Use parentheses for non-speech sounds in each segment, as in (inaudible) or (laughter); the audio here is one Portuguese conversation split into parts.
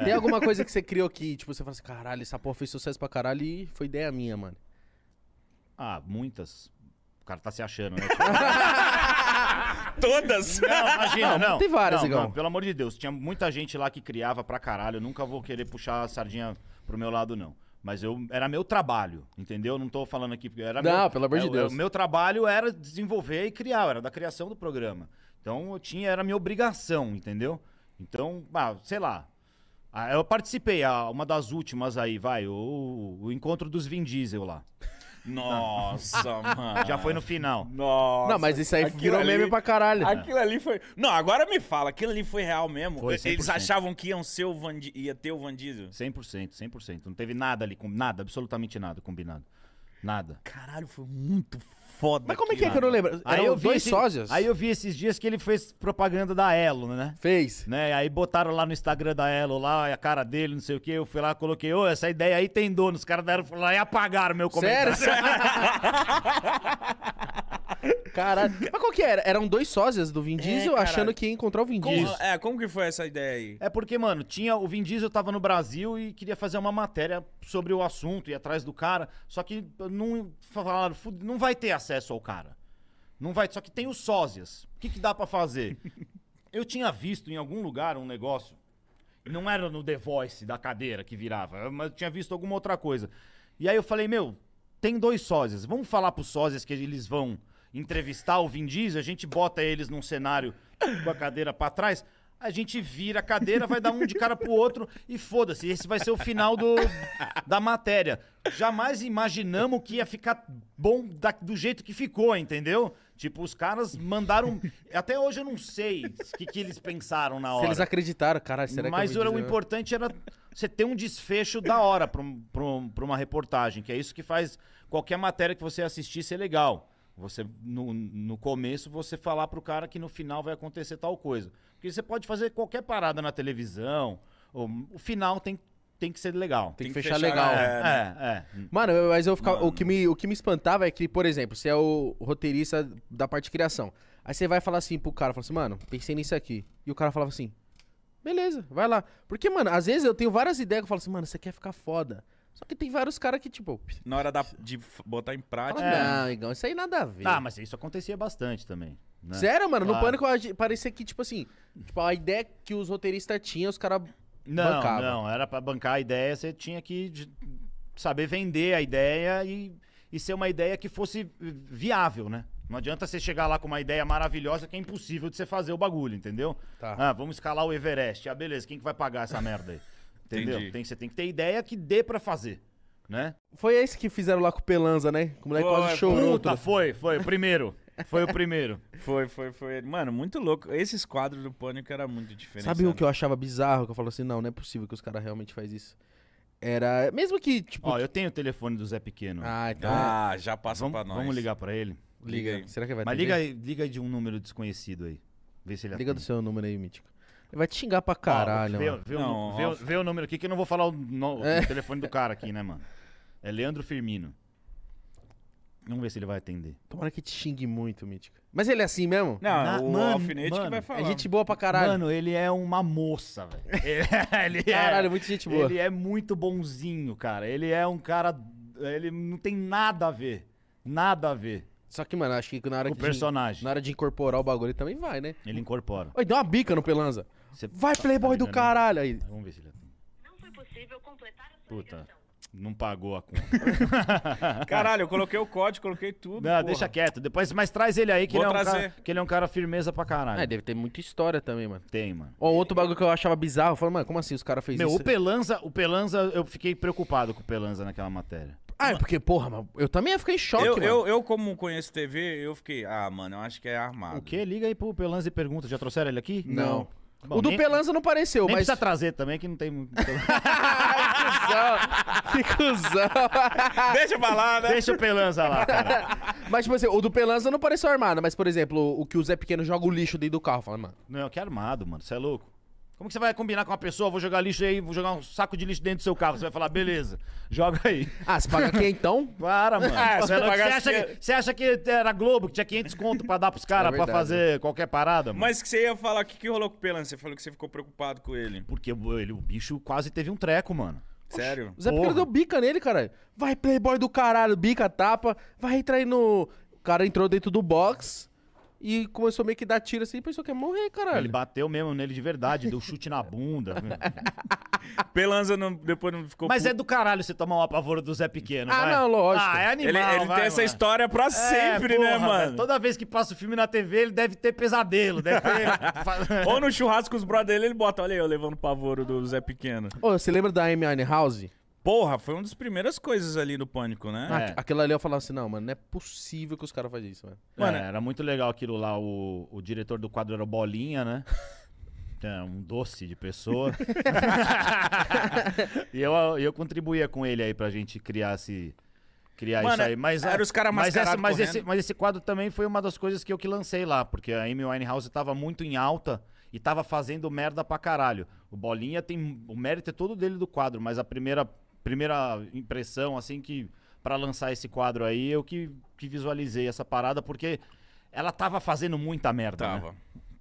É. Tem alguma coisa que você criou que, tipo, você fala assim, caralho, essa porra fez sucesso pra caralho e foi ideia minha, mano. Ah, muitas. O cara tá se achando, né? (laughs) Todas? Não, imagina, não. não. Tem várias, não, igual. Não, pelo amor de Deus, tinha muita gente lá que criava pra caralho. Eu nunca vou querer puxar a sardinha pro meu lado, não. Mas eu era meu trabalho, entendeu? Não tô falando aqui porque era Não, meu, pelo amor de é, Deus. É, o meu trabalho era desenvolver e criar, era da criação do programa. Então eu tinha, era minha obrigação, entendeu? Então, ah, sei lá, ah, eu participei, ah, uma das últimas aí, vai, o, o encontro dos Vin Diesel lá. Nossa, (laughs) mano. Já foi no final. Nossa. Não, mas isso aí aquilo virou ali, meme pra caralho. Aquilo ali foi. Não, agora me fala, aquilo ali foi real mesmo. Foi Eles achavam que iam ser o Van, ia ter o Van Diesel. 100%, 100%. Não teve nada ali, nada, absolutamente nada combinado. Nada. Caralho, foi muito foda. Mas como é que é que eu não lembro? Aí eu vi dois esse- sósias. Aí eu vi esses dias que ele fez propaganda da Elo, né? Fez. Né? Aí botaram lá no Instagram da Elo, lá a cara dele, não sei o que. Eu fui lá, coloquei, ô, essa ideia aí tem dono. Os caras deram lá e apagaram meu comentário. Sério? (laughs) (laughs) Caralho. (laughs) Mas qual que era? Eram dois sósias do Vin é, Diesel achando que ia encontrar o Vin Diesel. Como, é, como que foi essa ideia aí? É porque, mano, tinha o Vin Diesel tava no Brasil e queria fazer uma matéria sobre o assunto e atrás do cara, só que não falaram, não vai ter acesso ao cara. Não vai, só que tem os sósias. O que que dá para fazer? (laughs) Eu tinha visto em algum lugar um negócio não era no The Voice da cadeira que virava, mas eu tinha visto alguma outra coisa. E aí eu falei, meu, tem dois sósias. Vamos falar pros sósias que eles vão entrevistar o Vin Diesel, a gente bota eles num cenário com a cadeira para trás, a gente vira a cadeira, vai dar um de cara pro outro e foda-se, esse vai ser o final do, da matéria. Jamais imaginamos que ia ficar bom da, do jeito que ficou, entendeu? Tipo, os caras mandaram. Até hoje eu não sei o que, que eles pensaram na hora. Se eles acreditaram, caralho, será Mas que mas o importante era você ter um desfecho da hora pra, pra, pra uma reportagem, que é isso que faz qualquer matéria que você assistir ser legal. Você no, no começo você falar pro cara que no final vai acontecer tal coisa. Porque você pode fazer qualquer parada na televisão, ou, o final tem tem que ser legal. Tem, que, fechar, fechar legal. é, é. é. Hum. Mano, mas eu ficava, Mano. O, que me, o que me espantava é que, por exemplo, você é o roteirista da parte de criação. Aí você vai falar assim pro cara, fala assim, mano, pensei nisso aqui. E o cara falava assim, beleza, vai lá. Porque, mano, às vezes eu tenho várias ideias que eu falo assim, mano, você quer ficar foda. Só que tem vários caras que, tipo. Na hora da, de botar em prática. Fala, é. Não, Igão, isso aí nada a ver. Tá, mas isso acontecia bastante também. Né? Sério, mano? Claro. No pânico parecia que, tipo assim, tipo, a ideia que os roteiristas tinham, os caras. bancavam. não, era para bancar a ideia, você tinha que saber vender a ideia e, e ser uma ideia que fosse viável, né? Não adianta você chegar lá com uma ideia maravilhosa que é impossível de você fazer o bagulho, entendeu? Tá. Ah, vamos escalar o Everest. Ah, beleza, quem que vai pagar essa merda aí? Entendeu? Tem, você tem que ter ideia que dê para fazer, né? Foi esse que fizeram lá com o Pelanza, né? O moleque quase chorou. Puta, foi, foi. O primeiro. Foi o primeiro. (laughs) foi, foi, foi. Mano, muito louco. Esses quadros do Pânico era muito diferente. Sabe o né? que eu achava bizarro? Que eu falo assim, não, não é possível que os caras realmente fazem isso. Era. Mesmo que, tipo. Ó, eu tenho o telefone do Zé Pequeno. Ah, então. Né? Ah, já passa vamos, pra nós. Vamos ligar pra ele? Liga, liga aí. Será que vai Mas liga, liga de um número desconhecido aí. Vê se ele Liga do seu número aí, Mítico vai te xingar pra caralho. Ó, vê, vê, não, o, vê, vê, o número aqui que eu não vou falar o, no, é. o telefone do cara aqui, né, mano? É Leandro Firmino. Vamos ver se ele vai atender. Tomara que te xingue muito, Mítico. Mas ele é assim mesmo? Não, Na, o mano, alfinete mano, que vai falar. É gente boa pra caralho. Mano, ele é uma moça, velho. (laughs) É, é caralho, é, muito gente boa. Ele é muito bonzinho, cara. Ele é um cara... Ele não tem nada a ver. Nada a ver. Só que, mano, acho que na hora, o de, personagem. na hora de incorporar o bagulho ele também vai, né? Ele incorpora. Oi, deu uma bica no Pelanza. Você Vai, tá Playboy do caralho! Aí... Vamos ver se ele é Não foi possível completar a sua Puta. Ligação. Não pagou a conta. (laughs) Caralho, eu coloquei o código, coloquei tudo. Não, porra. deixa quieto. Depois, mas traz ele aí, que ele, é um cara, que ele é um cara firmeza pra caralho. É, deve ter muita história também, mano. Tem, mano. ou outro bagulho que eu achava bizarro, eu falei, mano, como assim os caras fez Meu, isso? o Pelanza, o Pelanza, eu fiquei preocupado com o Pelanza naquela matéria. Ah, é porque, porra, mano, eu também fiquei em choque, eu, eu, Eu, como conheço TV, eu fiquei, ah, mano, eu acho que é armado. O quê? Liga aí pro Pelanza e pergunta, já trouxeram ele aqui? Não. Não. Bom, o do nem, Pelanza não pareceu, nem mas. precisa trazer também, que não tem (laughs) que cuzão! Que (laughs) cuzão! Deixa pra lá, né? Deixa o Pelanza lá, cara. (laughs) Mas, tipo assim, o do Pelanza não pareceu armado, mas, por exemplo, o que o Zé Pequeno joga o lixo dentro do carro. Fala, mano. Não, é que é armado, mano. Você é louco? Como que você vai combinar com uma pessoa? Vou jogar lixo aí, vou jogar um saco de lixo dentro do seu carro. Você vai falar, beleza, joga aí. Ah, se paga quem então? (laughs) Para, mano. Ah, você, pagar você, acha assim, que, você acha que era Globo, que tinha 500 conto pra dar pros é caras é pra fazer qualquer parada, mano? Mas que você ia falar, o que, que rolou com o Pelan? Você falou que você ficou preocupado com ele. Porque ele, o bicho quase teve um treco, mano. Sério? O Zé Porra. Pequeno deu bica nele, cara. Vai, playboy do caralho, bica, tapa. Vai entrar aí no... O cara entrou dentro do box e começou meio que dar tiro assim, pensou que ia morrer, caralho. Ele bateu mesmo nele de verdade, deu chute na bunda. (laughs) Pelanza não, depois não ficou. Mas é do caralho você tomar um apavoro do Zé Pequeno. Ah, vai. não, lógico. Ah, é animal. Ele, ele vai, tem essa história pra é, sempre, né, porra, né, mano? Velho, toda vez que passa o filme na TV, ele deve ter pesadelo. Deve ter... (laughs) Ou no churrasco os brothers dele, ele bota, olha aí, eu levando o pavoro do Zé Pequeno. Ô, você lembra da Amy House? Porra, foi uma das primeiras coisas ali do Pânico, né? Ah, é. Aquilo ali eu falava assim, não, mano, não é possível que os caras fazem isso, mano. Mano, é, é- era muito legal aquilo lá. O, o diretor do quadro era o Bolinha, né? (laughs) É, um doce de pessoa. (laughs) (laughs) e eu, eu contribuía com ele aí pra gente criar esse. Criar Mano, isso aí. Mas, era é, os caras mas, mas, esse, mas esse quadro também foi uma das coisas que eu que lancei lá, porque a Amy Winehouse tava muito em alta e tava fazendo merda pra caralho. O Bolinha tem. O mérito é todo dele do quadro, mas a primeira primeira impressão, assim, que para lançar esse quadro aí, eu que, que visualizei essa parada, porque ela tava fazendo muita merda. Tava. Né?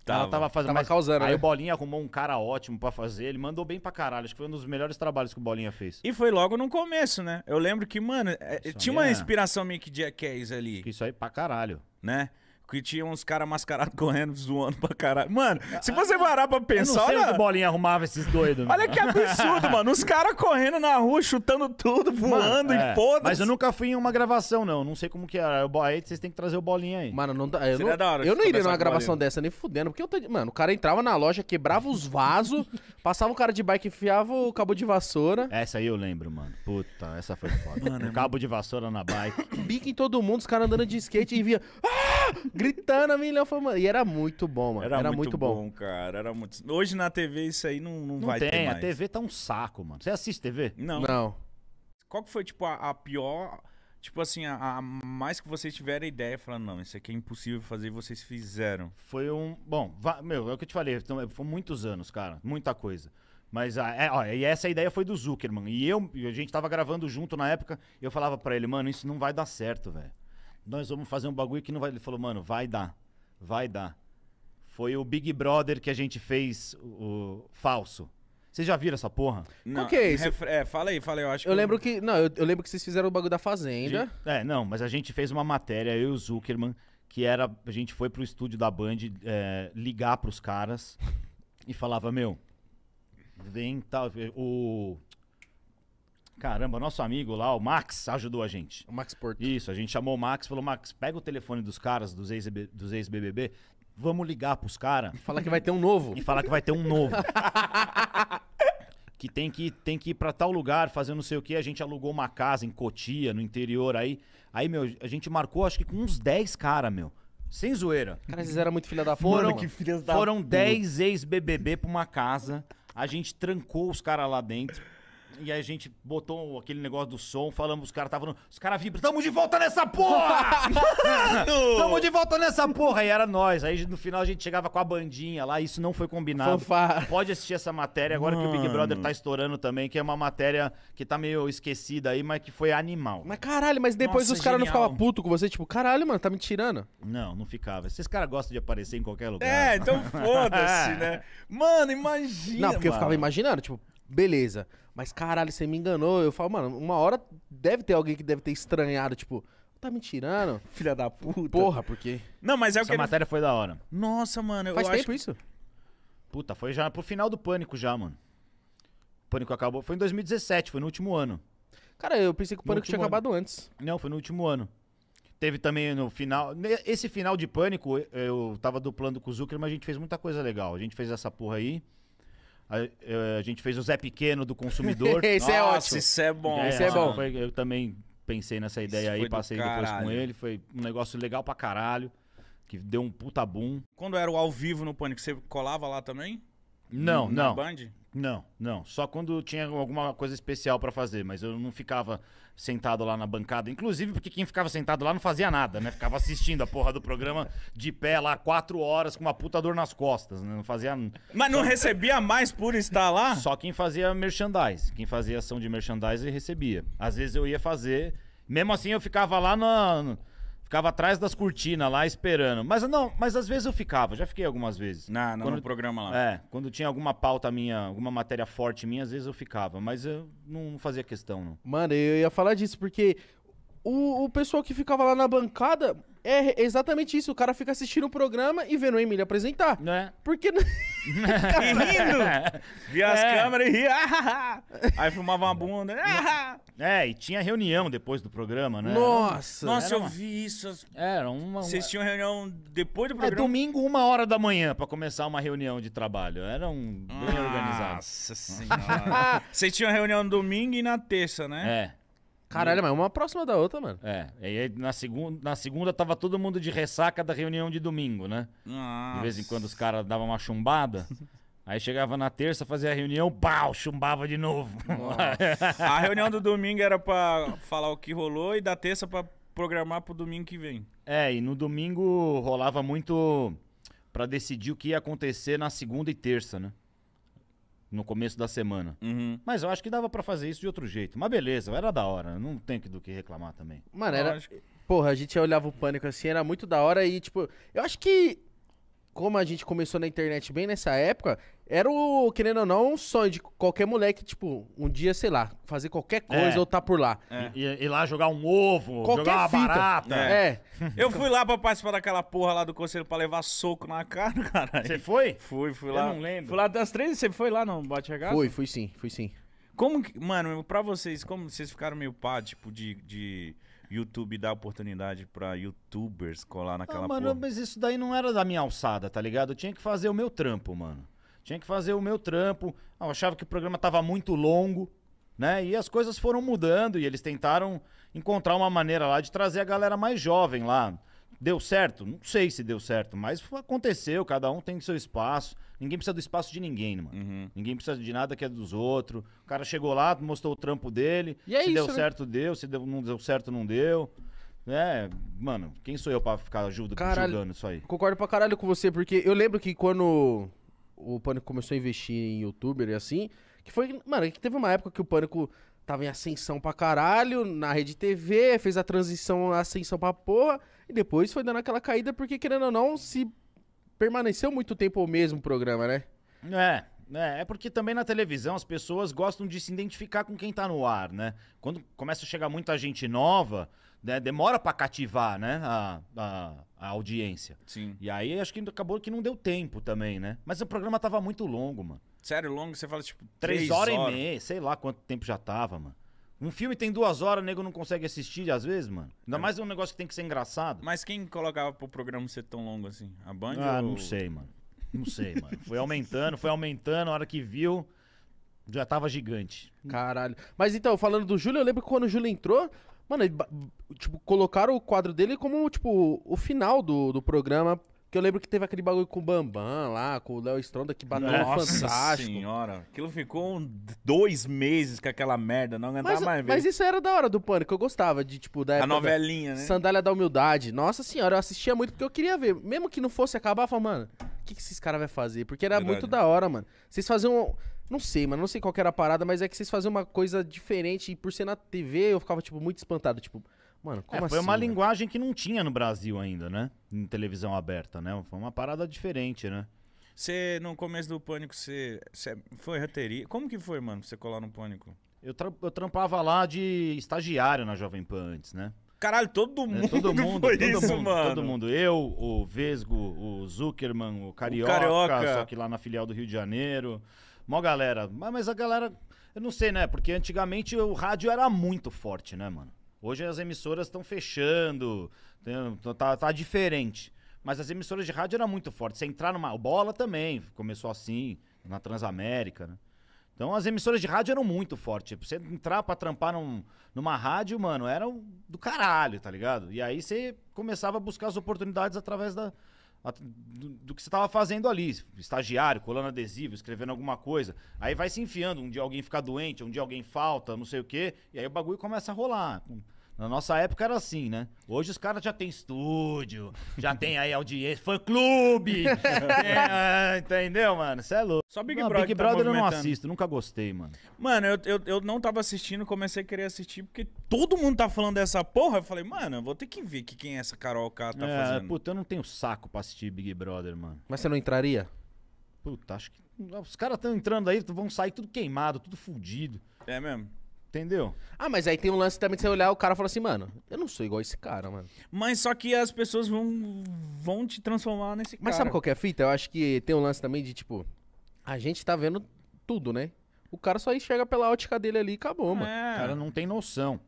Tava. Ela tava fazendo. Tava mas... causando, Aí né? o Bolinha arrumou um cara ótimo para fazer. Ele mandou bem pra caralho. Acho que foi um dos melhores trabalhos que o Bolinha fez. E foi logo no começo, né? Eu lembro que, mano, é, isso tinha uma é... inspiração meio que Jackass ali. Isso aí pra caralho. Né? que tinha uns caras mascarados (laughs) correndo, zoando pra caralho. Mano, se você parar pra pensar. Eu não sei olha... o Bolinha arrumava esses doidos. Olha que absurdo, (laughs) mano. Os caras correndo na rua, chutando tudo, voando mano, é. e foda-se. Mas eu nunca fui em uma gravação, não. Não sei como que era. Eu, aí vocês têm que trazer o Bolinha aí. Mano, não dá. Eu não, da hora eu não iria numa gravação dessa nem fudendo, porque eu tô. Mano, o cara entrava na loja, quebrava os vasos, (laughs) passava o cara de bike, enfiava o cabo de vassoura. Essa aí eu lembro, mano. Puta, essa foi foda. Mano, é o cabo de vassoura na bike. (coughs) Bica em todo mundo, os caras andando de skate e via. Ah! gritando a milhão mano. E era muito bom, mano. Era, era muito, muito bom. bom. cara. Era muito... Hoje na TV isso aí não, não, não vai tem, ter mais. A TV tá um saco, mano. Você assiste TV? Não. Não. Qual que foi, tipo, a, a pior. Tipo assim, a, a, mais que vocês tiveram ideia, falando, não, isso aqui é impossível fazer, vocês fizeram. Foi um. Bom, meu, é o que eu te falei, então, é, foi muitos anos, cara, muita coisa. Mas a, é, ó, e essa ideia foi do Zuckerman. E eu, a gente tava gravando junto na época, eu falava para ele, mano, isso não vai dar certo, velho nós vamos fazer um bagulho que não vai. Ele falou, mano, vai dar. Vai dar. Foi o Big Brother que a gente fez o, o falso. Vocês já viram essa porra? Não, Qual que é isso? É, fala aí, fala aí, eu acho eu lembro que. Não, eu, eu, lembro que vocês fizeram o bagulho da Fazenda. é, não, mas a gente fez uma matéria, eu e o Zuckerman, que era. A gente foi pro estúdio da Band é, ligar pros caras e falava, meu, vem tal. Tá, o Caramba, nosso amigo lá, o Max, ajudou a gente. O Max Porto. Isso, a gente chamou o Max falou: Max, pega o telefone dos caras, dos ex-BBB, ex vamos ligar pros caras. (laughs) Falar que vai ter um novo. E falar que vai ter um novo. (laughs) que tem que, tem que ir pra tal lugar, fazer não sei o que. A gente alugou uma casa em Cotia, no interior aí. Aí, meu, a gente marcou acho que com uns 10 caras, meu. Sem zoeira. Cara, vocês eram muito filha da foram, mano, que filhas da Foram 10 ex-BBB pra uma casa. A gente trancou os caras lá dentro. E aí a gente botou aquele negócio do som, falamos, os caras estavam. Os caras vibram, tamo de volta nessa porra! (laughs) tamo de volta nessa porra! E era nós. Aí no final a gente chegava com a bandinha lá, isso não foi combinado. Fanfarra. Pode assistir essa matéria agora Mano. que o Big Brother tá estourando também, que é uma matéria que tá meio esquecida aí, mas que foi animal. Mas caralho, mas depois Nossa, os caras não ficavam putos com você, tipo, caralho, mano, tá me tirando. Não, não ficava. Esses caras gostam de aparecer em qualquer lugar. É, então (laughs) foda-se, né? É. Mano, imagina. Não, porque mano. eu ficava imaginando, tipo, beleza. Mas caralho, você me enganou. Eu falo, mano, uma hora deve ter alguém que deve ter estranhado, tipo, tá me tirando? (laughs) Filha da puta. Porra, por quê? Não, mas é o que. Essa matéria ele... foi da hora. Nossa, mano, eu Faz acho. tempo isso? Puta, foi já pro final do pânico já, mano. O pânico acabou. Foi em 2017, foi no último ano. Cara, eu pensei que o pânico tinha ano. acabado antes. Não, foi no último ano. Teve também no final. Esse final de pânico, eu tava duplando com o Zucker, mas a gente fez muita coisa legal. A gente fez essa porra aí. A, é, a, gente fez o Zé Pequeno do consumidor. (laughs) esse é ótimo. Isso é bom. É, esse é bom. Foi, eu também pensei nessa ideia isso aí, passei depois com ele. Foi um negócio legal pra caralho, que deu um puta boom. Quando era o ao vivo no Pânico, você colava lá também? Não, na não. Band? Não, não. Só quando tinha alguma coisa especial para fazer, mas eu não ficava sentado lá na bancada. Inclusive, porque quem ficava sentado lá não fazia nada, né? Ficava assistindo a porra do programa de pé lá quatro horas com uma puta dor nas costas, né? Não fazia. Mas não Só... recebia mais por estar lá? Só quem fazia merchandise. Quem fazia ação de merchandise recebia. Às vezes eu ia fazer. Mesmo assim, eu ficava lá na. Ficava atrás das cortinas lá esperando. Mas não, mas às vezes eu ficava, já fiquei algumas vezes. Na, na, quando, no programa lá. É, quando tinha alguma pauta minha, alguma matéria forte minha, às vezes eu ficava, mas eu não fazia questão, não. Mano, eu ia falar disso, porque o, o pessoal que ficava lá na bancada é exatamente isso. O cara fica assistindo o programa e vendo o Emílio apresentar. Não é? Porque. (laughs) e rindo. Via as é. câmeras e ria. (laughs) Aí fumava uma bunda. (laughs) É, e tinha reunião depois do programa, né? Nossa! Nossa, eu uma... vi isso. Era uma. Vocês tinham reunião depois do é, programa? É domingo, uma hora da manhã, pra começar uma reunião de trabalho. Era um bem organizado. Nossa senhora. (laughs) Vocês tinham reunião domingo e na terça, né? É. Caralho, mas uma próxima da outra, mano. É. E aí na segunda, na segunda tava todo mundo de ressaca da reunião de domingo, né? Nossa. De vez em quando os caras davam uma chumbada. (laughs) Aí chegava na terça, fazia a reunião, pau, chumbava de novo. a reunião do domingo era pra falar o que rolou e da terça pra programar pro domingo que vem. É, e no domingo rolava muito pra decidir o que ia acontecer na segunda e terça, né? no começo da semana. Uhum. Mas eu acho que dava para fazer isso de outro jeito. Mas beleza, era da hora. Não tem do que reclamar também. Mano, era. Lógico. Porra, a gente olhava o pânico assim, era muito da hora e, tipo, eu acho que. Como a gente começou na internet bem nessa época, era o, querendo ou não, um sonho de qualquer moleque, tipo, um dia, sei lá, fazer qualquer é. coisa É. ou tá por lá. É. E, ir lá jogar um ovo, Qualquer jogar uma fita. barata. É. é. (laughs) Eu fui lá pra participar daquela porra lá do conselho pra levar soco na cara, (laughs) caralho. Você foi? Fui, fui lá. Eu não lembro. Fui lá das três, você foi lá no Bate Regaço? fui fui sim, fui sim. Como que, mano, pra vocês, como vocês ficaram meio pá, tipo, de, de YouTube dar oportunidade pra youtubers colar naquela Ah, mano, porra? mas isso daí não era da minha alçada, tá ligado? Eu tinha que fazer o meu trampo, mano tinha que fazer o meu trampo. Ah, eu achava que o programa estava muito longo, né? E as coisas foram mudando e eles tentaram encontrar uma maneira lá de trazer a galera mais jovem lá. Deu certo? Não sei se deu certo, mas aconteceu, cada um tem seu espaço. Ninguém precisa do espaço de ninguém, né, mano. Uhum. Ninguém precisa de nada que é dos outros. O cara chegou lá, mostrou o trampo dele. E é se isso, deu né? certo, deu. Se deu, não deu certo, não deu. É, mano, quem sou eu pra ficar julgando, isso aí? Concordo pra caralho com você, porque eu lembro que quando o Pânico começou a investir em youtuber e assim, que foi, mano, que teve uma época que o Pânico tava em ascensão pra caralho, na rede TV, fez a transição, ascensão pra porra, e depois foi dando aquela caída, porque querendo ou não, se permaneceu muito tempo o mesmo programa, né? É, é, é porque também na televisão as pessoas gostam de se identificar com quem tá no ar, né? Quando começa a chegar muita gente nova, né, demora para cativar né, a, a, a, audiência. Sim. E aí acho que acabou que não deu tempo também, né? Mas o programa tava muito longo, mano. Sério, longo? Você fala tipo três, três horas, horas e meia, sei lá quanto tempo já tava, mano. Um filme tem duas horas, o nego não consegue assistir às vezes, mano. Ainda é. mais um negócio que tem que ser engraçado. Mas quem colocava pro programa ser tão longo assim? A Band? Ah, ou... não sei, mano. Não sei, mano. Foi aumentando, foi aumentando, a hora que viu, já tava gigante. Caralho. Mas então, falando do Júlio, eu lembro que quando o Júlio entrou, Mano, ele, tipo, colocaram o quadro dele como, tipo, o final do, do programa. Que eu lembro que teve aquele bagulho com o Bambam lá, com o Léo Stronda que bateu Nossa um nossa senhora, aquilo ficou um, dois meses com aquela merda, não aguentava mas, mais ver. Mas isso era da hora do Pânico, eu gostava de, tipo, da A novelinha, da... né? Sandália da Humildade. Nossa senhora, eu assistia muito porque eu queria ver. Mesmo que não fosse acabar, eu falava, mano, o que, que esses caras vão fazer? Porque era Verdade. muito da hora, mano. Vocês faziam não sei, mano, não sei qual era a parada, mas é que vocês faziam uma coisa diferente e por ser na TV eu ficava, tipo, muito espantado. Tipo, mano, como é, assim? Foi uma né? linguagem que não tinha no Brasil ainda, né? Em televisão aberta, né? Foi uma parada diferente, né? Você, no começo do Pânico, você, você foi roteirista? Como que foi, mano, você colar no Pânico? Eu, tra eu trampava lá de estagiário na Jovem Pan antes, né? Caralho, todo é, mundo. É, todo (laughs) mundo, foi todo isso, mundo, mano. Todo mundo. Eu, o Vesgo, o Zuckerman, o Carioca, o Carioca, só que lá na filial do Rio de Janeiro. Mó galera. Mas, mas a galera. Eu não sei, né? Porque antigamente o rádio era muito forte, né, mano? Hoje as emissoras estão fechando, tá, tá, tá diferente. Mas as emissoras de rádio eram muito fortes. Você entrar numa. Bola também, começou assim, na Transamérica, né? Então as emissoras de rádio eram muito fortes. Você entrar pra trampar num, numa rádio, mano, era do caralho, tá ligado? E aí você começava a buscar as oportunidades através da, do, do, que você estava fazendo ali, estagiário, colando adesivo, escrevendo alguma coisa. Aí vai se enfiando, um dia alguém fica doente, um dia alguém falta, não sei o quê, e aí o bagulho começa a rolar. Na nossa época era assim, né? Hoje os caras já tem estúdio, já tem aí audiência, fã clube. (laughs) é, entendeu, mano? Você é louco. Só Big não, Brother. Big tá Brother tá eu não assisto, nunca gostei, mano. Mano, eu, eu, eu, não tava assistindo, comecei a querer assistir, porque todo mundo tá falando dessa porra. Eu falei, mano, eu vou ter que ver que quem é essa Carol K tá é, fazendo. Puta, eu não tenho saco pra assistir Big Brother, mano. Mas você não entraria? Puta, acho que. Os caras estão entrando aí, vão sair tudo queimado, tudo fudido. É mesmo? Entendeu? Ah, mas aí tem um lance também de você olhar o cara e falar assim, mano, eu não sou igual esse cara, mano. Mas só que as pessoas vão, vão te transformar nesse mas cara. Mas sabe qual que é a fita? Eu acho que tem um lance também de, tipo, a gente tá vendo tudo, né? O cara só enxerga pela ótica dele ali e acabou, é. mano. O cara não tem noção.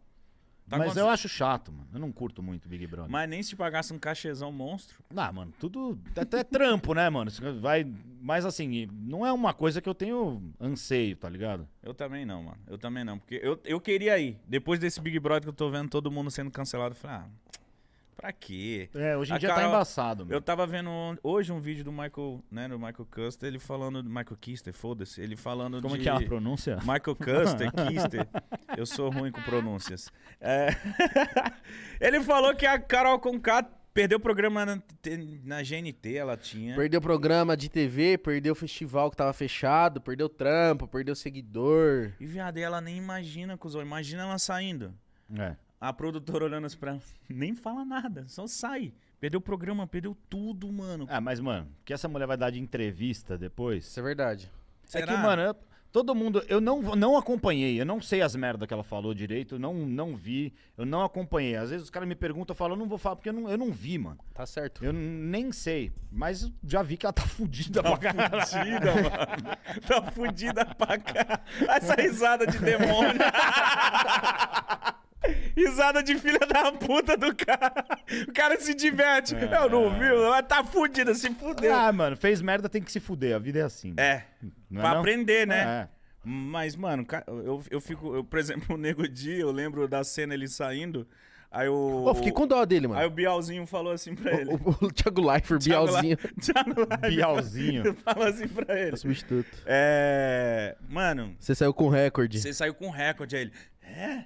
Tá Mas eu acho chato, mano. Eu não curto muito Big Brother. Mas nem se pagasse um cachezão monstro. Não, ah, mano, tudo. Até é trampo, né, mano? Vai. Mas assim, não é uma coisa que eu tenho anseio, tá ligado? Eu também não, mano. Eu também não. Porque eu, eu queria ir. Depois desse Big Brother que eu tô vendo todo mundo sendo cancelado, eu falei, ah, Pra quê? É, hoje em a dia tá embaçado. Meu. Eu tava vendo hoje um vídeo do Michael, né, do Michael Custer, ele falando, Michael Kister, foda-se, ele falando Como é de... Como que é a pronúncia? Michael Custer, Kister, (laughs) eu sou ruim com pronúncias. É... (laughs) ele falou que a Carol Conká perdeu o programa na, na, GNT, ela tinha. Perdeu o programa de TV, perdeu o festival que tava fechado, perdeu trampo, perdeu seguidor. E viado, ela nem imagina, cuzão, imagina ela saindo. É. A produtora olhando assim pra ela, nem fala nada, só sai. Perdeu o programa, perdeu tudo, mano. Ah, mas, mano, que essa mulher vai dar de entrevista depois. Isso é verdade. É Será? que, mano, eu, Todo mundo, eu não, não acompanhei, eu não sei as merdas que ela falou direito, não, não vi, eu não acompanhei. Às vezes os caras me perguntam, eu falo, eu não vou falar porque eu não, eu não vi, mano. Tá certo. Eu nem sei, mas já vi que ela tá (laughs) fudida tá pra caralho. Fudida, mano. (laughs) tá fudida pra caralho. Essa risada de demônio. (laughs) Risada de filha da puta do cara. O cara se diverte. É. Eu não vi, tá fudida, se fudeu. Ah, mano, fez merda, tem que se fuder. A vida é assim. Mano. É. Não é pra é aprender, né? É. Mas, mano, eu, eu fico. Eu, por exemplo, o Nego Di, eu lembro da cena ele saindo. Aí o. Pô, fiquei com dó dele, mano. Aí o Bialzinho falou assim pra ele. O, o, o Thiago Leifert, Bialzinho. (laughs) Thiago Leifert. Bialzinho. (laughs) falou assim pra ele. substituto. É. Mano. Você saiu com recorde. Você saiu com recorde. Aí ele. É?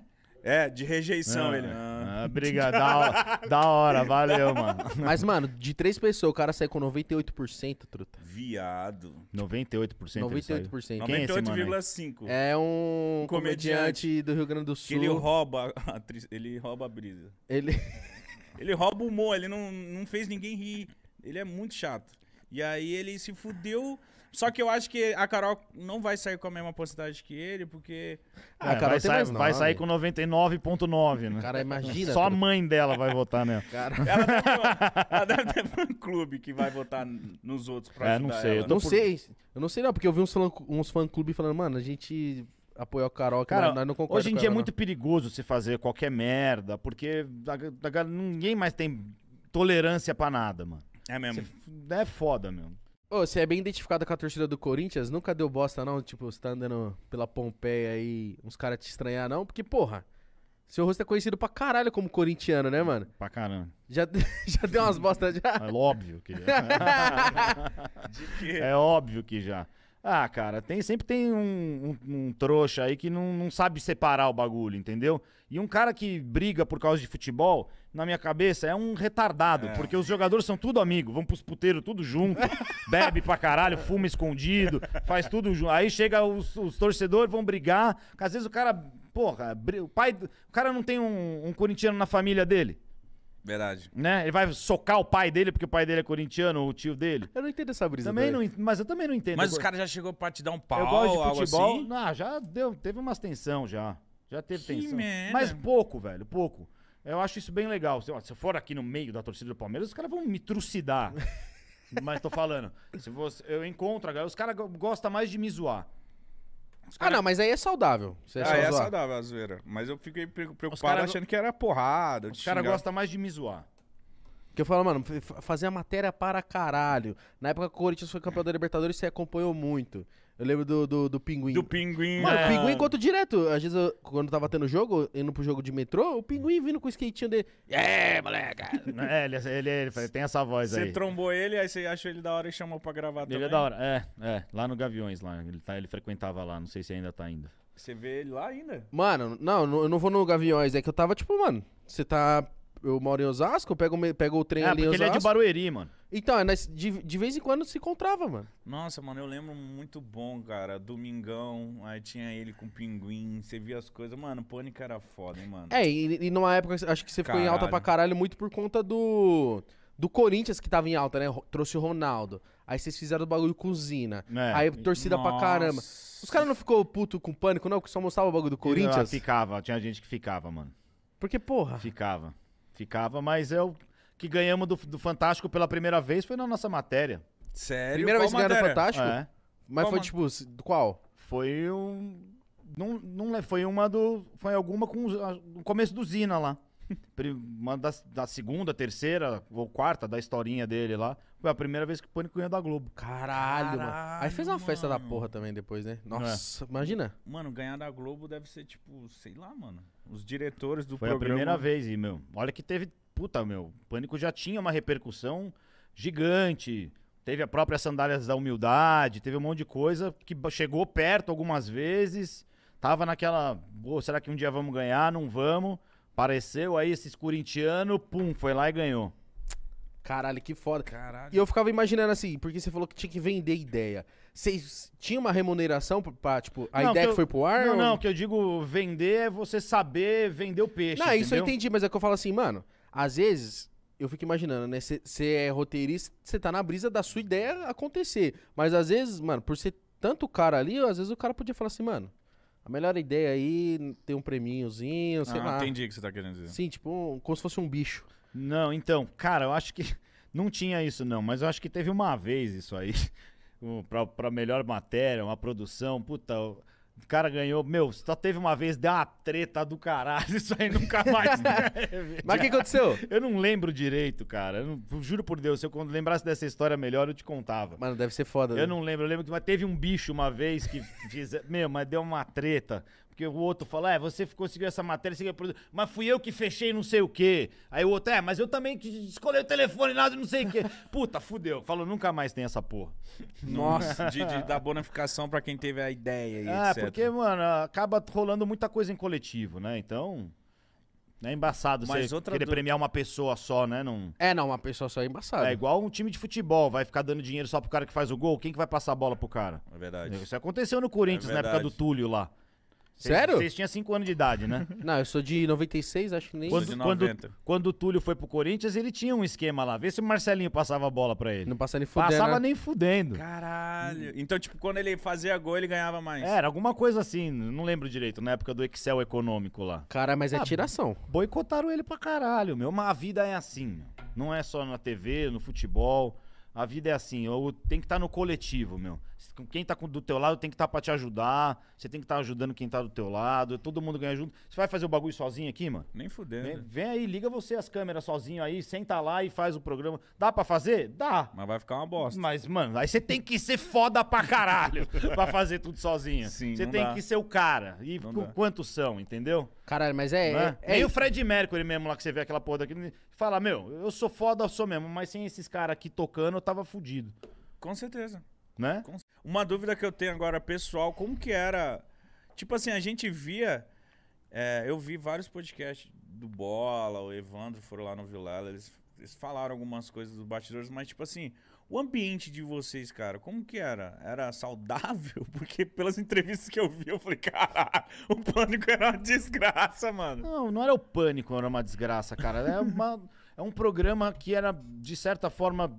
É, de rejeição é. ah, ele. Ah, obrigado. Da, da, hora, valeu, mano. (laughs) Mas, mano, de três pessoas, o cara sai com 98%, truta. Viado. 98%? 98%. 98,5%. É, é um, um comediante. comediante. do Rio Grande do Sul. Que ele rouba a, ele rouba a brisa. Ele... (laughs) ele rouba o humor, ele não, não fez ninguém rir. Ele é muito chato. E aí ele se fudeu só que eu acho que a Carol não vai sair com a mesma postagem que ele, porque. Ah, a Carol vai, sair, vai sair com 99,9, né? Cara, imagina. Só a mãe dela vai votar nela. Cara. Ela deve, ter, ela deve ter um clube que vai votar nos outros pra é, ajudar não sei. Ela. Eu né? não por... sei. Eu não sei, não, porque eu vi uns fã, uns fã clube falando, mano, a gente apoiou a Carol, cara, nós não concordamos. Hoje em dia é muito perigoso se fazer qualquer merda, porque a, a, ninguém mais tem tolerância para nada, mano. É mesmo. é foda, meu. Ô, você é bem identificado com a torcida do Corinthians? Nunca deu bosta, não? Tipo, você tá andando pela Pompeia aí uns caras te estranhar, não? Porque, porra, seu rosto é conhecido pra caralho como corintiano, né, mano? Pra caramba. Já, (laughs) já deu umas bostas já? É óbvio que já. (laughs) é óbvio que já. Ah, cara, tem, sempre tem um, um, um trouxa aí que não, não sabe separar o bagulho, entendeu? E um cara que briga por causa de futebol, na minha cabeça, é um retardado, é. porque os jogadores são tudo amigo, vão pros puteiros tudo junto, (laughs) bebe pra caralho, fuma escondido, faz tudo junto. Aí chega os, os torcedores, vão brigar, às vezes o cara porra, o pai. O cara não tem um, um corintiano na família dele. Verdade. Né? Ele vai socar o pai dele porque o pai dele é corintiano, o tio dele. Eu não entendo essa brisa. Também não, mas eu também não entendo. Mas os caras já chegou pra te dar um pau, eu gosto de futebol. Assim? Não, já deu, teve umas tensão já. Já teve que tensão. Merda. Mas pouco, velho, pouco. Eu acho isso bem legal. Se eu for aqui no meio da torcida do Palmeiras, os caras vão me trucidar. (laughs) mas tô falando. Se você, eu encontro, os caras gostam mais de me zoar. Ah, cara... Ah, não, mas aí é saudável. Você ah, é zoar. saudável a zoeira. Mas eu fiquei preocupado cara... achando que era porrada. Os caras gostam mais de me zoar. Porque eu falo, mano, fazer a matéria para caralho. Na época que o Corinthians foi campeão da Libertadores, você acompanhou muito. Eu lembro do, do, do pinguim. Do pinguim, Mano, é. o pinguim enquanto direto. Às vezes, eu, quando tava tendo jogo, indo pro jogo de metrô, o pinguim vindo com o skatinho dele. É, moleque! é, ele, ele, ele tem essa voz cê aí. Você trombou ele, aí você achou ele da hora e chamou pra gravar ele é também. Ele é da hora, é, é. Lá no Gaviões, lá. Ele, tá, ele frequentava lá, não sei se ainda tá ainda. Você vê ele lá ainda? Mano, não, eu não vou no Gaviões. É que eu tava tipo, mano, você tá eu moro em Osasco, eu pego, pego o trem é, ali em Osasco. ele é de Barueri, mano. Então, é, de, de vez em quando se encontrava, mano. Nossa, mano, eu lembro muito bom, cara. Domingão, aí tinha ele com pinguim, você via as coisas. Mano, pânico era foda, hein, mano. É, e, e numa época, acho que você caralho. ficou em alta pra caralho muito por conta do... Do Corinthians que tava em alta, né? Trouxe o Ronaldo. Aí vocês fizeram o bagulho cozinha. É. Aí torcida Nossa. pra caramba. Os caras não ficou puto com pânico, não? Que só mostrava o bagulho do ah, Corinthians? Ah, ficava. Tinha gente que ficava, mano. Porque, porra. Ficava. Ficava, mas eu. É que ganhamos do, do Fantástico pela primeira vez foi na nossa matéria. Sério? Primeira vez que ganhamos Fantástico? É. Mas Qual foi tipo, do qual? Foi um. Não, não foi uma do. Foi alguma com o começo do Zina lá. Uma da, da, segunda, terceira ou quarta da historinha dele lá. Foi a primeira vez que o Pânico ganhou da Globo. Caralho, Caralho mano. Aí fez uma mano. festa da porra também depois, né? É. Nossa, é. imagina. Mano, ganhar da Globo deve ser tipo, sei lá, mano. Os diretores do foi programa. Foi a primeira vez, e, meu. Olha que teve. Puta, meu. O Pânico já tinha uma repercussão gigante. Teve a própria Sandálias da Humildade, teve um monte de coisa que chegou perto algumas vezes. Tava naquela. será que um dia vamos ganhar? Não vamos. Apareceu aí esses corintianos, pum, foi lá e ganhou. Caralho, que foda. Caralho. E eu ficava imaginando assim, porque você falou que tinha que vender ideia. Vocês tinham uma remuneração pra, tipo, a não, ideia que, eu, que, foi pro ar? Não, ou... não, o que eu digo vender é você saber vender o peixe. Não, entendeu? isso eu entendi, mas é que eu falo assim, mano, às vezes eu fico imaginando, né? Você é roteirista, você tá na brisa da sua ideia acontecer. Mas às vezes, mano, por ser tanto cara ali, às vezes o cara podia falar assim, mano, a melhor ideia aí ter um preminhozinho, sei ah, lá. entendi o que você tá querendo dizer. Sim, tipo, um, como se fosse um bicho. Não, então, cara, eu acho que (laughs) não tinha isso não, mas eu acho que teve uma vez isso aí. (laughs) pra, pra melhor matéria, uma produção, puta, o cara ganhou. Meu, só teve uma vez, deu uma treta do caralho. (laughs) Isso aí nunca mais (laughs) Mas o que aconteceu? Eu não lembro direito, cara. Eu não, juro por Deus, se eu lembrasse dessa história melhor, eu te contava. Mano, deve ser foda. Eu né? não lembro. Eu lembro que mas teve um bicho uma vez que meu, mas deu uma treta. Porque o outro fala, é, você conseguiu essa matéria, você produzir, mas fui eu que fechei não sei o quê. Aí o outro, é, mas eu também escolhi o telefone nada não sei o quê. (laughs) Puta, fudeu. Falou, nunca mais tem essa porra. Nossa, (laughs) de, de dar bonificação pra quem teve a ideia e ah, etc. porque, mano, acaba rolando muita coisa em coletivo, né? Então... É embaçado Mas você querer do... premiar uma pessoa só, né? Não... É, não, uma pessoa só é embaçado. É igual um time de futebol, vai ficar dando dinheiro só pro cara que faz o gol, quem que vai passar a bola pro cara? É verdade. Isso aconteceu no Corinthians é na época do Túlio lá. Sério? Vocês tinham 5 anos de idade, né? (laughs) Não, eu sou de 96, acho que nem... Quando, de 90. Quando, quando o Túlio foi pro Corinthians, ele tinha um esquema lá. Vê se o Marcelinho passava a bola pra ele. Não passava nem fudendo. Passava né? nem fudendo. Caralho. Então, tipo, quando ele fazia gol, ele ganhava mais. Era, alguma coisa assim. Não lembro direito, na época do Excel econômico lá. Cara, mas é ah, é tiração. Boicotaram ele pra caralho, meu. Mas a vida é assim, Não é só na TV, no futebol. A vida é assim, tem que estar tá no coletivo, meu. Quem está do teu lado tem que estar tá para te ajudar, você tem que estar tá ajudando quem está do teu lado, todo mundo ganha junto. Você vai fazer o bagulho sozinho aqui, mano? Nem fudendo. Vem, vem aí, liga você as câmeras sozinho aí, senta lá e faz o programa. Dá para fazer? Dá. Mas vai ficar uma bosta. Mas, mano, aí você tem que ser foda pra caralho (laughs) pra fazer tudo sozinho. Sim, Você tem dá. que ser o cara. E quantos são, entendeu? Caralho, mas é. é, é, é o Fred Mercury mesmo lá que você vê aquela porra daqui. Fala, meu, eu sou foda, eu sou mesmo, mas sem esses caras aqui tocando, eu tava fudido. Com certeza. Né? Com... Uma dúvida que eu tenho agora, pessoal, como que era. Tipo assim, a gente via. É, eu vi vários podcasts do Bola, o Evandro foram lá no Vilela, eles, eles falaram algumas coisas dos bastidores, mas tipo assim, o ambiente de vocês, cara, como que era? Era saudável? (laughs) Porque pelas entrevistas que eu vi, eu falei, cara, o pânico era uma desgraça, mano. Não, não era o pânico, era uma desgraça, cara. É, uma, é um programa que era, de certa forma,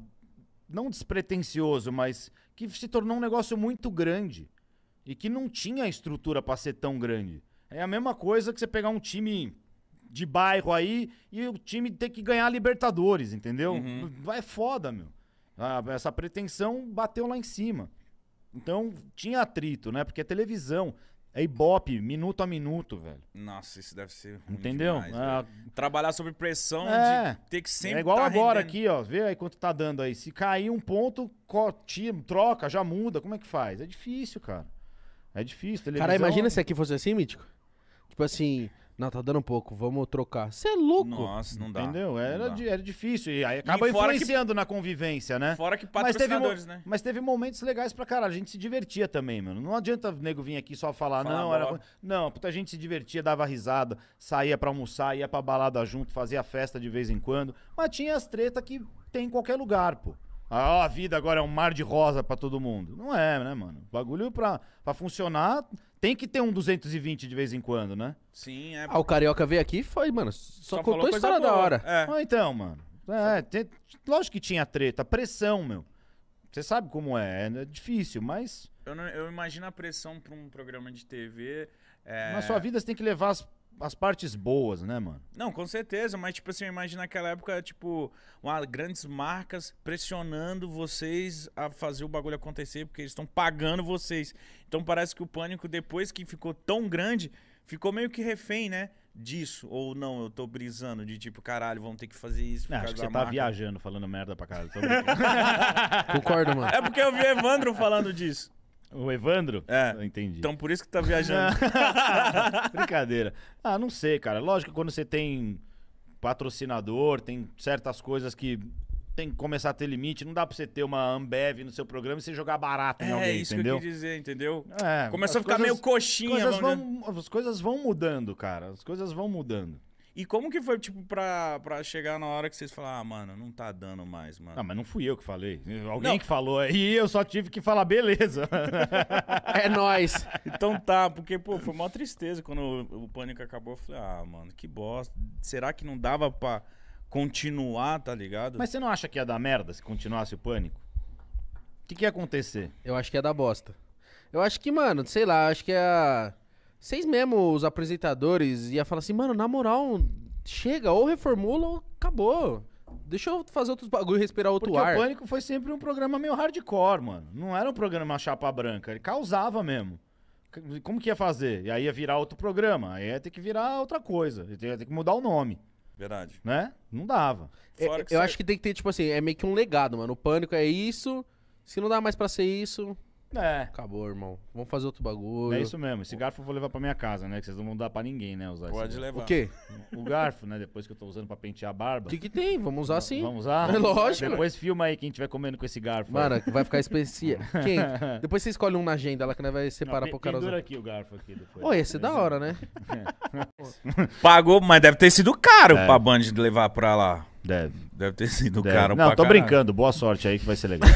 não despretensioso, mas que se tornou um negócio muito grande. E que não tinha estrutura pra ser tão grande. É a mesma coisa que você pegar um time de bairro aí e o time ter que ganhar a Libertadores, entendeu? Uhum. É foda, meu. Ah, essa pretensão bateu lá em cima. Então tinha atrito, né? Porque é televisão. É Ibope, minuto a minuto, velho. Nossa, isso deve ser ruim Entendeu? Demais, ah, Trabalhar sob pressão é, de ter que sempre. É igual tá agora rendendo. aqui, ó. Vê aí quanto tá dando aí. Se cair um ponto, troca, já muda. Como é que faz? É difícil, cara. É difícil. Televisão... Cara, imagina se aqui fosse assim, Mítico. Tipo assim, não, tá dando pouco, vamos trocar. Você é louco. Nossa, não dá. Entendeu? Era, era difícil. E aí acaba E que- influenciando na convivência, né? Fora que mas teve, né? mas teve momentos legais pra caralho. A gente se divertia também, mano. Não adianta o nego vir aqui só falar, não, era. Não, puta, a gente se divertia, dava risada, saía pra almoçar, ia pra balada junto, fazia festa de vez em quando. Mas tinha as treta que tem em qualquer lugar, pô. Ah, a vida agora é um mar de rosa para todo mundo. Não é, né, mano? O bagulho pra, pra funcionar tem que ter um 220 de vez em quando, né? Sim, é. Ah, o Carioca veio aqui e foi, mano. Só, só contou a história da hora. É. Ah, então, mano. É, tem, lógico que tinha treta, pressão, meu. Você sabe como é, é, é difícil, mas. Eu, não, eu imagino a pressão pra um programa de TV. É... Na sua vida você tem que levar as as partes boas, né, mano? Não, com certeza, mas tipo assim, eu imagino naquela época, tipo, uma, grandes marcas pressionando vocês a fazer o bagulho acontecer, porque eles estão pagando vocês. Então parece que o pânico, depois que ficou tão grande, ficou meio que refém, né? Disso, ou não, eu tô brisando de tipo, caralho, vamos ter que fazer isso. Não, acho que você tá marca. tá viajando, falando merda pra caralho. (laughs) Concordo, mano. É porque eu vi Evandro falando disso. O Evandro? É. Eu entendi. Então por isso que tá viajando. (laughs) (laughs) Brincadeira. Ah, não sei, cara. Lógico que quando você tem patrocinador, tem certas coisas que tem que começar a ter limite. Não dá pra você ter uma Ambev no seu programa e você jogar barato é, em alguém, isso entendeu? isso que eu quis dizer, entendeu? É, Começou a ficar coisas, meio coxinha. Coisas vão, né? as coisas vão mudando, cara. As coisas vão mudando. E como que foi, tipo, pra, pra chegar na hora que vocês falaram, ah, mano, não tá dando mais, mano. Não, ah, mas não fui eu que falei. Alguém não. que falou aí, eu só tive que falar, beleza. (laughs) é nós. Então tá, porque, pô, foi uma tristeza quando o, o pânico acabou. Eu falei, ah, mano, que bosta. Será que não dava pra continuar, tá ligado? Mas você não acha que ia dar merda se continuasse o pânico? O que, que ia acontecer? Eu acho que ia dar bosta. Eu acho que, mano, sei lá, acho que ia. Vocês mesmo, os apresentadores, ia falar assim, mano, na moral, chega, ou reformula ou acabou. Deixa eu fazer outros bagulho e respirar outro Porque ar. o Pânico foi sempre um programa meio hardcore, mano. Não era um programa chapa branca, ele causava mesmo. Como que ia fazer? E aí ia virar outro programa, aí ia ter que virar outra coisa, ia ter que mudar o nome. Verdade. Né? Não dava. É, eu você... acho que tem que ter, tipo assim, é meio que um legado, mano. O Pânico é isso, se não dá mais pra ser isso, é. Acabou, irmão. Vamos fazer outro bagulho. É isso mesmo. Esse garfo eu vou levar pra minha casa, né? Que vocês não vão dar pra ninguém, né? Usar Pode esse... levar. O quê? O garfo, né? Depois que eu tô usando pra pentear a barba. O que, que tem? Vamos usar sim. Vamos usar? É lógico. Depois filma aí quem estiver comendo com esse garfo. Mano, vai ficar especial. (laughs) quem? Depois você escolhe um na agenda lá que nós vai separar pro cara usar. aqui o garfo aqui depois. Ô, esse é da hora, né? É. (laughs) Pagou, mas deve ter sido caro é. pra Band levar pra lá. Deve. Deve ter sido Deve. caro Não, tô caralho. brincando. Boa sorte aí que vai ser legal.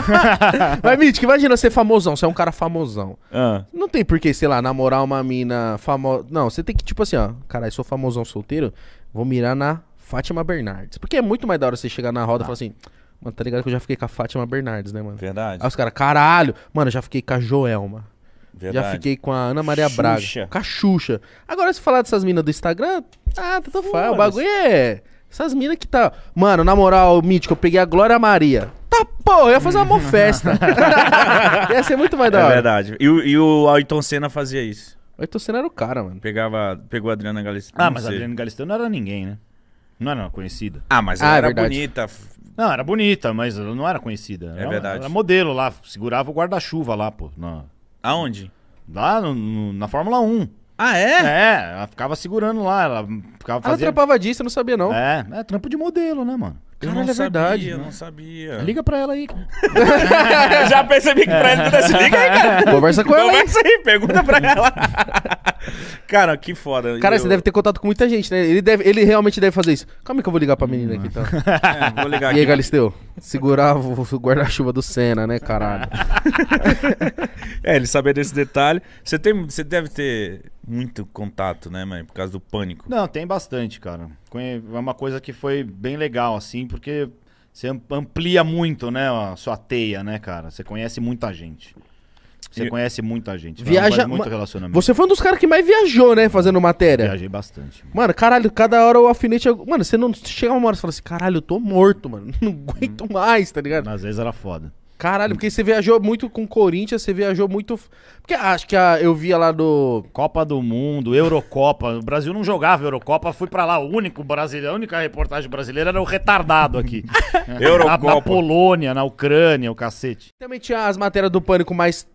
(laughs) Mas, Mitch, imagina ser famosão. Você é um cara famosão. Ah. Não tem que sei lá, namorar uma mina famosa. Não, você tem que, tipo assim, ó. Caralho, sou famosão solteiro. Vou mirar na Fátima Bernardes. Porque é muito mais da hora você chegar na roda ah. e falar assim. Mano, tá ligado que eu já fiquei com a Fátima Bernardes, né, mano? Verdade. Aí os caras, caralho. Mano, eu já fiquei com a Joelma. Verdade. Já fiquei com a Ana Maria Xuxa. Braga. Com a Xuxa. Agora, se falar dessas minas do Instagram, ah, tanto tá, tá faz. O bagulho é. Essas minas que tá. Mano, na moral, mítico, eu peguei a Glória Maria. Tá, pô, eu ia fazer uma (laughs) festa. (laughs) ia ser muito mais é da hora. É verdade. E, o- e o Ayrton Senna fazia isso. O Ayrton Senna era o cara, mano. Pegava, pegou a Adriana Galisteu. Ah, mas a Adriana Galisteu não era ninguém, né? Não era conhecida. Ah, mas ah, ela Ah, era verdade. bonita. Não, era bonita, mas ela não era conhecida. É era- verdade. Era modelo lá, segurava o guarda-chuva lá, pô. na- Aonde? lá no- no- na Fórmula 1. Ah, é? É, ela ficava segurando lá, ela ficava fazendo... Ela trampava disso, eu não sabia não. É, é trampo de modelo, né, mano? eu não é verdade. Sabia, não sabia. Liga pra ela aí. (laughs) Já percebi que pra ela se liga aí, cara. Conversa com ela. Conversa aí, pergunta pra ela. (laughs) cara, que foda. Cara, eu... você deve ter contato com muita gente, né? Ele, deve, ele realmente deve fazer isso. Calma aí que eu vou ligar pra menina aqui, tá? (laughs) É, vou ligar e aqui. E né? aí, Galisteu? Segurava o guarda-chuva do Senna, né, caralho? é, ele sabia desse detalhe. Você, tem, você deve ter muito contato, né, mãe? Por causa do pânico. Não, tem bastante, cara é uma coisa que foi bem legal, assim, porque você amplia muito, né, a sua teia, né, cara? Você conhece muita gente. Você conhece muita gente. Viaja muito relacionamento. Você foi um dos caras que mais viajou, né, fazendo matéria. Viajei bastante. Mano, mano caralho, cada hora o alfinete... Mano, você não chega uma hora e fala assim, caralho, eu tô morto, mano. (laughs) Não aguento hum. mais, tá ligado? Às vezes era foda. Caralho, porque você viajou muito com Corinthians, você viajou muito. Porque acho que a, eu via lá do. Copa do Mundo, Eurocopa. O Brasil não jogava Eurocopa, fui pra lá. O único brasileiro, a única reportagem brasileira era o retardado aqui. (laughs) Eurocopa. Na, na, Polônia, na Ucrânia, o cacete. Também tinha as matérias do pânico mais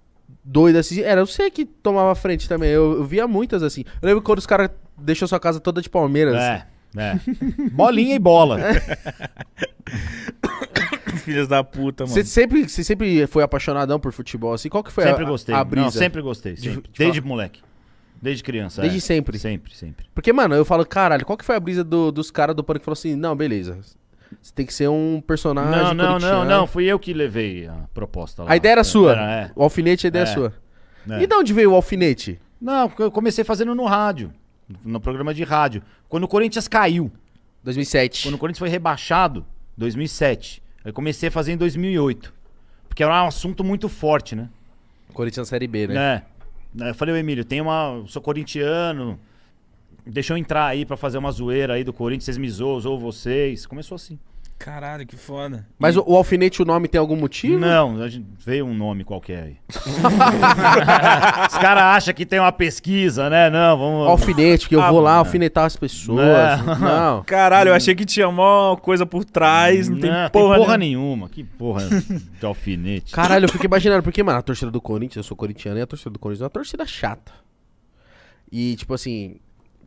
doidas. Assim. Era você que tomava frente também. Eu, eu, via muitas assim. Eu lembro quando os caras deixaram sua casa toda de Palmeiras. É. Assim. É. Bolinha e bola. (laughs) filhas da puta, mano. Você sempre, você sempre foi apaixonadão por futebol, assim? Qual que foi sempre a, gostei. a brisa? Não, sempre gostei, sempre. De, Desde falar. moleque. Desde criança, Desde é. sempre? Sempre, sempre. Porque, mano, eu falo, caralho, qual que foi a brisa do, dos caras do pano que falou assim, não, beleza, você tem que ser um personagem Não, não, não, não, fui eu que levei a proposta lá. A ideia era sua, era, é. o alfinete a ideia é, é. sua. É. E de onde veio o alfinete? Não, eu comecei fazendo no rádio, no programa de rádio. Quando o Corinthians caiu. 2007. Quando o Corinthians foi rebaixado, 2007. Eu comecei a fazer em 2008. Porque era um assunto muito forte, né? Corinthians Série B, né? É. Eu falei, Emílio, tem uma. Eu sou corintiano. Deixa eu entrar aí para fazer uma zoeira aí do Corinthians, vocês me zoam, ou vocês. Começou assim. Caralho, que foda. Mas o, o alfinete, o nome tem algum motivo? Não, a gente veio um nome qualquer aí. (laughs) Os caras acham que tem uma pesquisa, né? Não, vamos. Alfinete, que eu Ah, vou lá alfinetar as pessoas. Não. Não. (laughs) Caralho, eu achei que tinha uma coisa por trás, não tem porra, nenhuma. Que porra de alfinete. Caralho, eu fico imaginando, porque, mano, a torcida do Corinthians, eu sou corintiano e a torcida do Corinthians é uma torcida chata. E, tipo assim,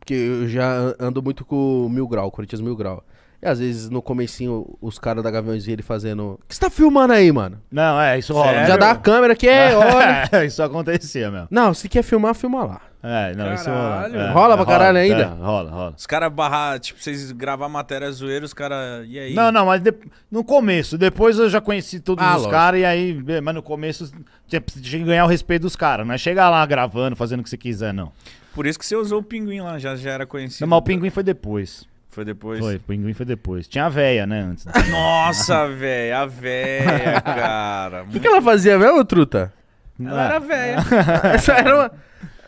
que eu já ando muito com o Mil Grau, Corinthians Mil Grau. E às vezes no comecinho os caras da Gaviões ele fazendo. O que você tá filmando aí, mano? Não, é, isso rola. Sério? Já né? dá a câmera que é, (laughs) olha. É, isso acontecia meu. Não, se quer filmar, filma lá. É, não, caralho. isso rola. É, rola é, pra rola, caralho ainda? É, rola, rola. Os caras barrar, tipo, vocês gravar matéria zoeira, os caras. E aí? Não, não, mas de... no começo, depois eu já conheci todos ah, os caras, e aí, mas no começo, tinha que ganhar o respeito dos caras. Não é chegar lá gravando, fazendo o que você quiser, não. Por isso que você usou o pinguim lá, já, já era conhecido. Não, mas o pinguim foi depois. Foi depois? Foi, o pinguim foi depois. Tinha a véia, né, antes. (laughs) Nossa, velho, a véia, cara. O que, que ela fazia velho truta? Ela era ah. véia. (laughs) Essa era uma...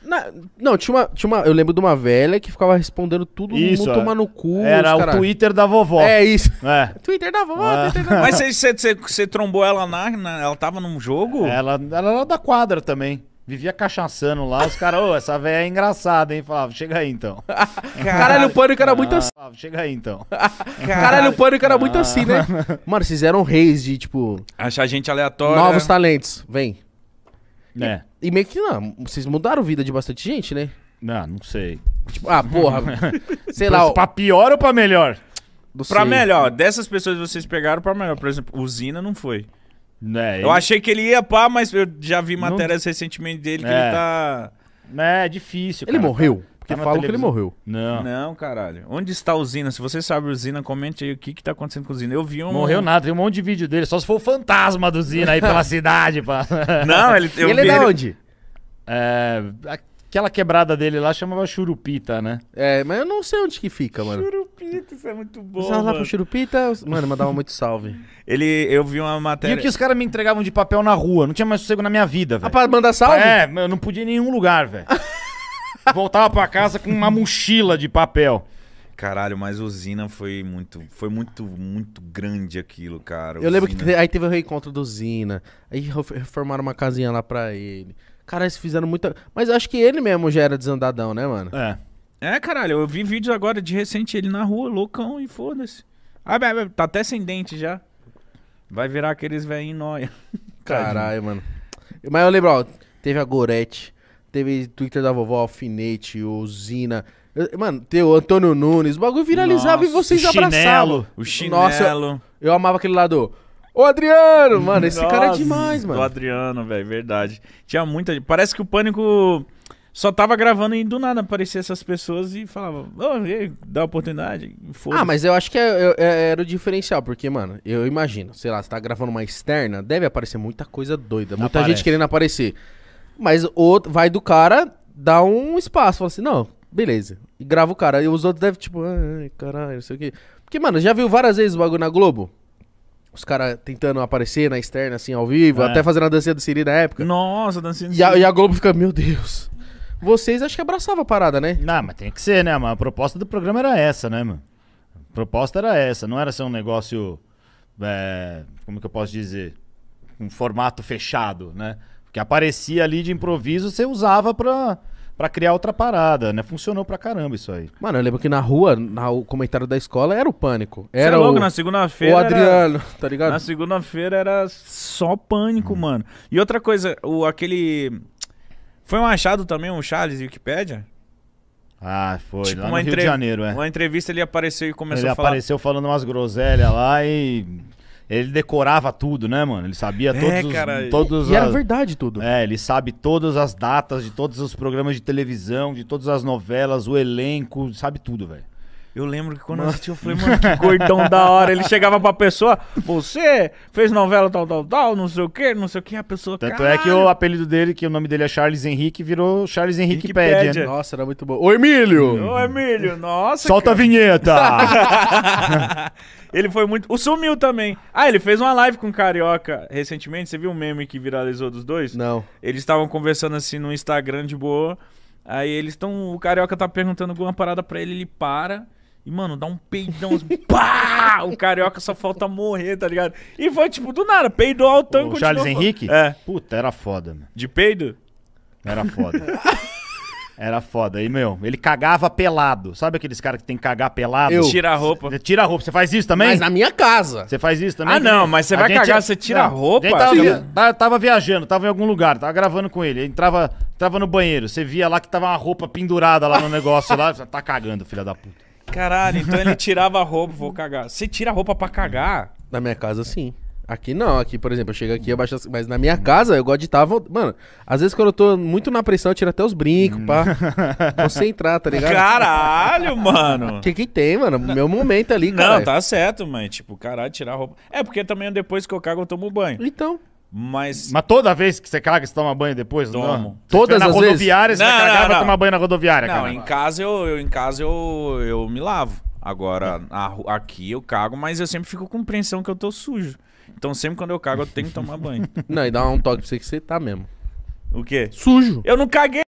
Na- não, tinha uma, tinha uma. Eu lembro de uma velha que ficava respondendo tudo Isso, mundo é. tomar no cu. Era o Twitter da vovó. É isso. É. (laughs) Twitter da vovó, ah. Twitter da vovó. Mas você- você você- você trombou ela na, na- Ela tava num jogo? Ela, ela era da quadra também. Vivia cachaçando lá, os caras, ô, essa véia é engraçada, hein? Falava, chega aí então. (laughs) Caralho, o pânico era muito assim. Falava, chega aí então. (laughs) Caralho, o pânico era muito assim, né? (laughs) Mano, vocês eram reis de, tipo. Achar gente aleatória. Novos talentos, vem. Né? E, é. e meio que não, vocês mudaram a vida de bastante gente, né? Não, não sei. Tipo, ah, porra. sei lá. Pra pior ou pra melhor? Não pra sei. melhor. Dessas pessoas que vocês pegaram, pra melhor. Por exemplo, usina não foi. É, ele... Eu achei que ele ia pá, mas eu já vi matérias não... recentemente dele que é. ele tá. Né, é, difícil. Cara. Ele morreu. Tá Porque tá falam que ele morreu. Não. Não, caralho. Onde está a usina? Se você sabe a usina, comente aí o que, que tá acontecendo com a usina. Eu vi um. Morreu nada, tem um monte de vídeo dele. Só se for o fantasma da usina aí pela (laughs) cidade, pá. Não, ele. tem ele é da onde? É. Aquela quebrada dele lá chamava Churupita, né? É, mas eu não sei onde que fica, mano. Churupita. Churupita, isso é muito bom. Você lá pro Churupita. Mano, mandava muito salve. Ele, eu vi uma matéria. E o que os caras me entregavam de papel na rua? Não tinha mais sossego na minha vida, ah, velho. Ah, pra mandar salve? É, eu não podia ir em nenhum lugar, velho. (laughs) Voltava pra casa com uma mochila de papel. Caralho, mas Usina foi muito, foi muito, muito grande aquilo, cara. Eu lembro que te- aí teve o reencontro do Zina. Aí reformaram uma casinha lá pra ele. Cara, eles fizeram muita. Mas eu acho que ele mesmo já era desandadão, né, mano? É. É, caralho, eu vi vídeos agora de recente ele na rua, loucão e foda-se. Ah, tá até sem dente já. Vai virar aqueles velhinhos nóia. (laughs) Caralho, mano. Mas eu lembro, ó, teve a Gorete, teve Twitter da vovó Alfinete, Ozina. Mano, teu o Antônio Nunes, o bagulho viralizava Nossa, e vocês o chinelo, abraçavam. O chinelo. Nossa, eu, eu amava aquele lado. Ô Adriano! Mano, esse Nossa, cara é demais, mano. O Adriano, velho, verdade. Tinha muita. Parece que o pânico só tava gravando e do nada aparecia essas pessoas e falava, oh, ei, dá oportunidade. Ah, mas eu acho que é, é, era o diferencial, porque, mano, eu imagino, sei lá, você tá gravando uma externa, deve aparecer muita coisa doida, muita Aparece. gente querendo aparecer. Mas outro, vai do cara, dá um espaço, fala assim, não, beleza. E grava o cara. E os outros devem, tipo, ai, caralho, não sei o quê. Porque, mano, já viu várias vezes o bagulho na Globo? Os caras tentando aparecer na externa, assim, ao vivo, é. até fazendo a dancinha do Siri na época. Nossa, dancinha do Siri. E a, e a Globo fica, meu Deus. Vocês acho que abraçavam a parada, né? Não, mas tem que ser, né? Mas a proposta do programa era essa, né, mano? A proposta era essa, não era ser um negócio. É, como que eu posso dizer? Um formato fechado, né? Porque aparecia ali de improviso, você usava pra para criar outra parada, né? Funcionou pra caramba isso aí. Mano, eu lembro que na rua, na, o comentário da escola era o pânico. Era Você é louco, o, na segunda-feira. O Adriano, era, (laughs) tá ligado? Na segunda-feira era só pânico, hum. mano. E outra coisa, o, aquele foi um achado também, um Charles Wikipedia? Ah, foi. Tipo, lá no Rio de Janeiro, é. Uma entrevista ele apareceu e começou ele a falar. Ele apareceu falando umas groselhas lá e. Ele decorava tudo, né, mano? Ele sabia é, todos é, os, cara, todos e, as... e, era verdade tudo. É, ele sabe todas as datas de todos os programas de televisão, de todas as novelas, o elenco, sabe tudo, velho. Eu lembro que quando mano. eu assisti, eu falei, mano, que gordão da hora. Ele chegava pra pessoa, você fez novela tal, tal, tal, não sei o que, não sei o que, a pessoa. Tanto caralho. é que o apelido dele, que o nome dele é Charles Henrique, virou Charles Henrique Pede. Né? Nossa, era muito bom. Ô, Emílio! Ô, Emílio, nossa. Solta cara. a vinheta! (laughs) ele foi muito. O sumiu também. Ah, ele fez uma live com o Carioca recentemente. Você viu o um meme que viralizou dos dois? Não. Eles estavam conversando assim no Instagram de boa. Aí eles estão. O Carioca tá perguntando alguma parada pra ele, ele para. E, mano, dá um peidão. Assim, (laughs) pá! O carioca só falta morrer, tá ligado? E foi tipo, do nada, peidou ao tanque. O Charles Henrique? É. Puta, era foda, mano. De peido? Era foda. (laughs) Era foda. E, meu, ele cagava pelado. Sabe aqueles caras que tem que cagar pelado? Eu. Tira a roupa. Cê, tira a roupa. Você faz isso também? Mas na minha casa. Você faz isso também? Ah, não, mas você vai gente, cagar, é- você tira não, a roupa? A tava, tava, viajando, tava em algum lugar, tava gravando com ele. Ele entrava, entrava no banheiro. Você via lá que tava uma roupa pendurada lá no negócio lá. Tá cagando, filha da puta. Caralho, então ele tirava a roupa, vou cagar. Você tira a roupa pra cagar? Na minha casa, sim. Aqui não, aqui, por exemplo, eu chego aqui, eu baixo as... Mas na minha casa, eu gosto de estar... Tá mano, às vezes quando eu tô muito na pressão, eu tiro até os brincos, pá. concentrar, hum. tá ligado? Caralho, mano! O que que tem, mano? Meu momento ali, cara. Não, tá certo, mas, tipo, caralho, tirar a roupa... É, porque também depois que eu cago, eu tomo banho. Então... Mas. Mas toda vez que você caga, você toma banho depois? Tomo. Não? Todas na as rodoviária, Você não, cagar, não, não. tomar banho na rodoviária, Não, cara. em casa eu, eu, em casa eu, eu me lavo. Agora, a, aqui eu cago, mas eu sempre fico com a impressão que eu tô sujo. Então sempre quando eu cago, eu tenho que tomar banho. (laughs) não, e dá um toque pra você que você tá mesmo. O quê? Sujo. Eu não caguei.